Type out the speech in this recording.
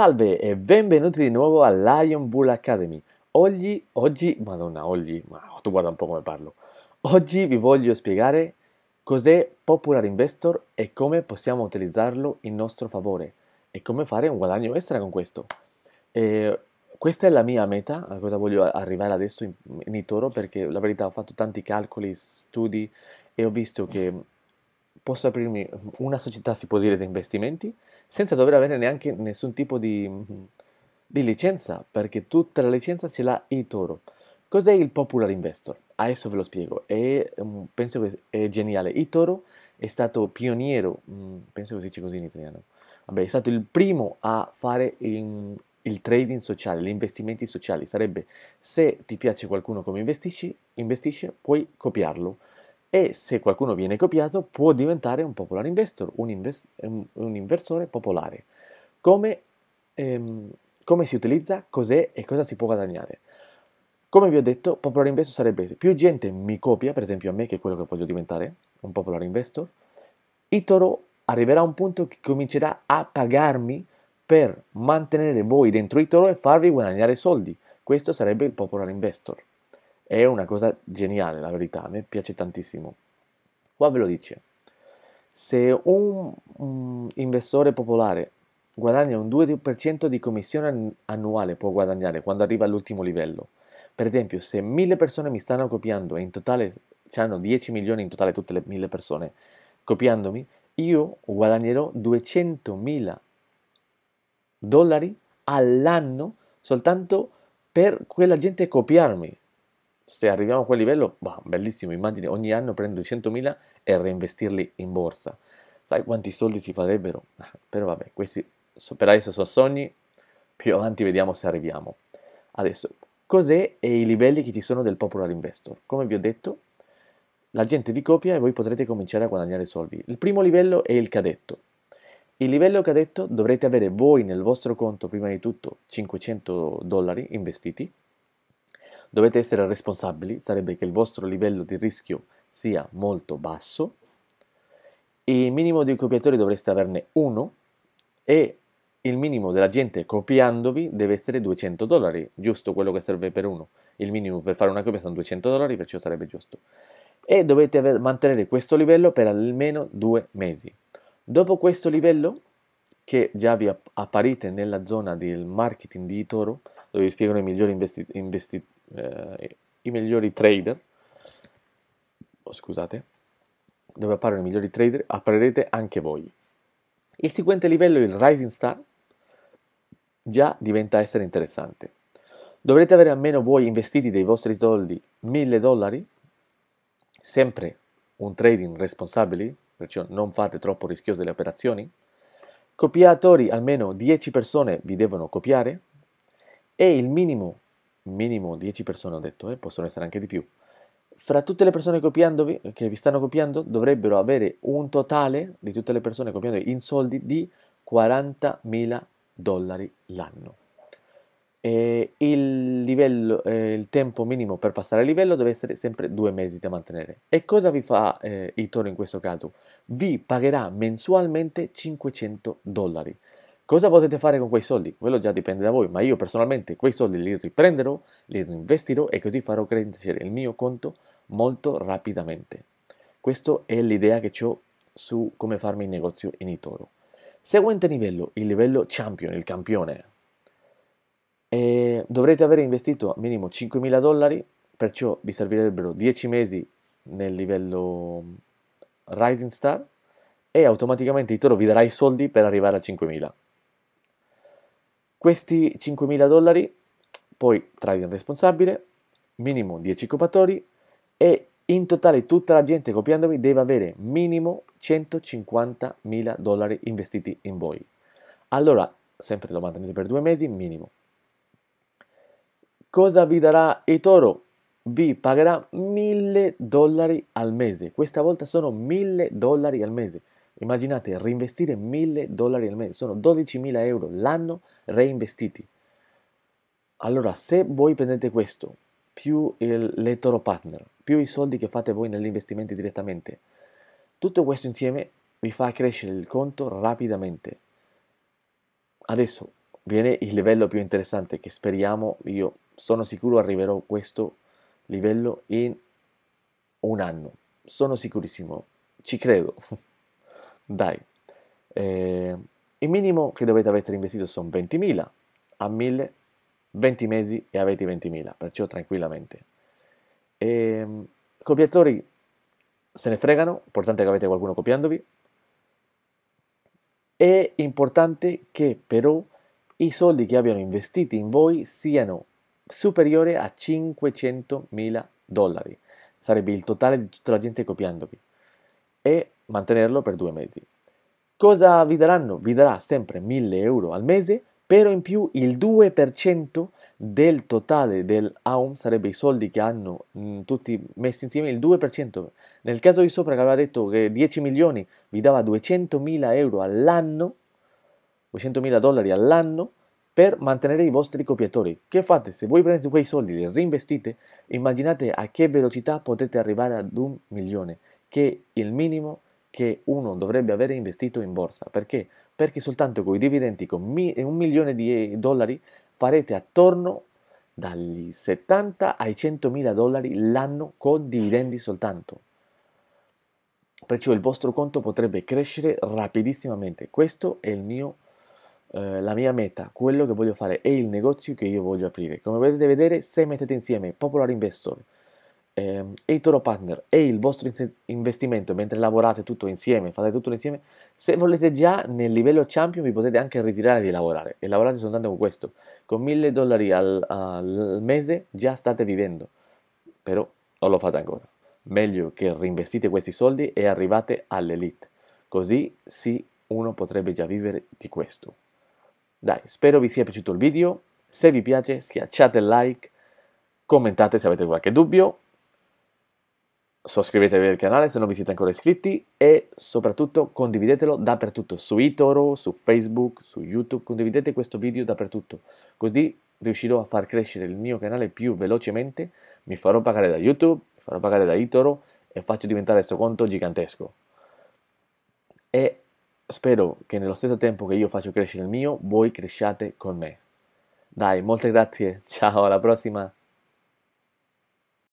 Salve e benvenuti di nuovo all'Ion Bull Academy. Oggi, oggi, madonna, oggi, ma tu guarda un po' come parlo. Oggi vi voglio spiegare cos'è Popular Investor e come possiamo utilizzarlo in nostro favore e come fare un guadagno extra con questo. E questa è la mia meta, a cosa voglio arrivare adesso in, in Itoro perché la verità ho fatto tanti calcoli, studi e ho visto che posso aprirmi una società, si può dire, di investimenti senza dover avere neanche nessun tipo di, mm, di licenza, perché tutta la licenza ce l'ha eToro. Cos'è il Popular Investor? Adesso ve lo spiego, è, mm, penso che è geniale. eToro è stato pioniero, mm, penso che si dice così in italiano, Vabbè, è stato il primo a fare in, il trading sociale, gli investimenti sociali. Sarebbe se ti piace qualcuno come investisci, investisce, puoi copiarlo e se qualcuno viene copiato può diventare un popular investor, un, invest, un, inversore popolare. Come, ehm, come si utilizza, cos'è e cosa si può guadagnare? Come vi ho detto, popular investor sarebbe più gente mi copia, per esempio a me che è quello che voglio diventare, un popular investor, Itoro arriverà a un punto che comincerà a pagarmi per mantenere voi dentro Itoro e farvi guadagnare soldi. Questo sarebbe il popular investor. È una cosa geniale, la verità, a me piace tantissimo. Qua ve lo dice. Se un, un investitore popolare guadagna un 2% di commissione annuale può guadagnare quando arriva all'ultimo livello. Per esempio, se mille persone mi stanno copiando e in totale hanno 10 milioni in totale tutte le mille persone copiandomi, io guadagnerò 200 mila dollari all'anno soltanto per quella gente copiarmi se arriviamo a quel livello, bah, bellissimo, immagini ogni anno prendo 100.000 e reinvestirli in borsa. Sai quanti soldi si farebbero? Però vabbè, questi per adesso sono sogni, più avanti vediamo se arriviamo. Adesso, cos'è e i livelli che ci sono del Popular Investor? Come vi ho detto, la gente vi copia e voi potrete cominciare a guadagnare soldi. Il primo livello è il cadetto. Il livello cadetto dovrete avere voi nel vostro conto prima di tutto 500 dollari investiti dovete essere responsabili, sarebbe che il vostro livello di rischio sia molto basso, il minimo di copiatori dovreste averne uno e il minimo della gente copiandovi deve essere 200 dollari, giusto quello che serve per uno. Il minimo per fare una copia sono 200 dollari, perciò sarebbe giusto. E dovete aver, mantenere questo livello per almeno due mesi. Dopo questo livello, che già vi apparite nella zona del marketing di Toro, dove vi spiegano i migliori investi- investi- eh, i migliori trader, oh, scusate, dove apparono i migliori trader, apparirete anche voi. Il seguente livello, il Rising Star, già diventa essere interessante. Dovrete avere almeno voi investiti dei vostri soldi 1000 dollari, sempre un trading responsabile, perciò non fate troppo rischiose le operazioni. Copiatori, almeno 10 persone vi devono copiare e il minimo minimo 10 persone, ho detto, eh, possono essere anche di più. Fra tutte le persone copiandovi, che vi stanno copiando, dovrebbero avere un totale di tutte le persone copiandovi in soldi di 40.000 dollari l'anno. E il, livello, eh, il tempo minimo per passare al livello deve essere sempre due mesi da mantenere. E cosa vi fa eh, toro in questo caso? Vi pagherà mensualmente 500 dollari. Cosa potete fare con quei soldi? Quello già dipende da voi, ma io personalmente quei soldi li riprenderò, li reinvestirò e così farò crescere il mio conto molto rapidamente. Questa è l'idea che ho su come farmi il negozio in Itoro. Seguente livello, il livello champion, il campione. E dovrete aver investito minimo 5.000 dollari, perciò vi servirebbero 10 mesi nel livello Rising Star e automaticamente Itoro vi darà i soldi per arrivare a 5.000. Questi 5.000 dollari poi trai il responsabile, minimo 10 copatori e in totale tutta la gente copiandomi deve avere minimo 150.000 dollari investiti in voi. Allora, sempre lo mantenete per due mesi, minimo. Cosa vi darà il toro? Vi pagherà 1000 dollari al mese. Questa volta sono 1000 dollari al mese. Immaginate, reinvestire 1000 dollari al mese, sono 12.000 euro l'anno reinvestiti. Allora, se voi prendete questo, più il lettore partner, più i soldi che fate voi negli investimenti direttamente, tutto questo insieme vi fa crescere il conto rapidamente. Adesso viene il livello più interessante che speriamo, io sono sicuro arriverò a questo livello in un anno, sono sicurissimo, ci credo. Dai, eh, il minimo che dovete aver investito sono 20.000, a 1.000, 20 mesi e avete 20.000, perciò tranquillamente. E, ehm, copiatori se ne fregano, importante che avete qualcuno copiandovi. È importante che però i soldi che abbiano investiti in voi siano superiori a 500.000 dollari. Sarebbe il totale di tutta la gente copiandovi. E mantenerlo per due mesi. Cosa vi daranno? Vi darà sempre 1000 euro al mese, però in più il 2% del totale del AUM sarebbe i soldi che hanno mh, mm, tutti messi insieme, il 2%. Nel caso di sopra che aveva detto che 10 milioni vi dava 200.000 euro all'anno, 200.000 dollari all'anno, per mantenere i vostri copiatori. Che fate? Se voi prendete quei soldi e li reinvestite, immaginate a che velocità potete arrivare ad un milione, che è il minimo che uno dovrebbe avere investito in borsa. Perché? Perché soltanto con i dividendi, con mi- un milione di dollari, farete attorno dagli 70 ai 100 mila dollari l'anno con dividendi soltanto. Perciò il vostro conto potrebbe crescere rapidissimamente. Questo è il mio eh, la mia meta, quello che voglio fare è il negozio che io voglio aprire. Come potete vedere, se mettete insieme Popular Investor, ehm, e il Toro Partner e il vostro investimento mentre lavorate tutto insieme, fate tutto insieme, se volete già nel livello champion vi potete anche ritirare di lavorare e lavorate soltanto con questo, con 1000 dollari al, al mese già state vivendo, però non lo fate ancora, meglio che reinvestite questi soldi e arrivate all'elite, così sì uno potrebbe già vivere di questo. Dai, spero vi sia piaciuto il video, se vi piace schiacciate il like, commentate se avete qualche dubbio Soiscrivetevi al canale se non vi siete ancora iscritti e soprattutto condividetelo dappertutto, su Itoro, su Facebook, su YouTube, condividete questo video dappertutto, così riuscirò a far crescere il mio canale più velocemente, mi farò pagare da YouTube, mi farò pagare da Itoro e faccio diventare questo conto gigantesco. E spero che nello stesso tempo che io faccio crescere il mio, voi cresciate con me. Dai, molte grazie, ciao, alla prossima!